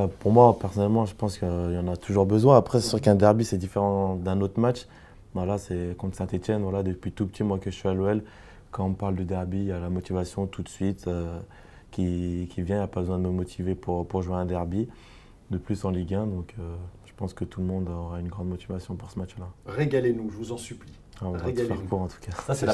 Euh, pour moi, personnellement, je pense qu'il y en a toujours besoin. Après, c'est sûr qu'un derby, c'est différent d'un autre match. Voilà, bah, c'est contre Saint-Etienne. Voilà, depuis tout petit, moi que je suis à l'OL, quand on parle de derby, il y a la motivation tout de suite euh, qui, vient. Il n'y a pas besoin de me motiver pour, pour jouer un derby. De plus en Ligue 1, donc euh, je pense que tout le monde aura une grande motivation pour ce match-là. Régalez-nous, je vous en supplie. Ah, on pour en tout cas. Ça, c'est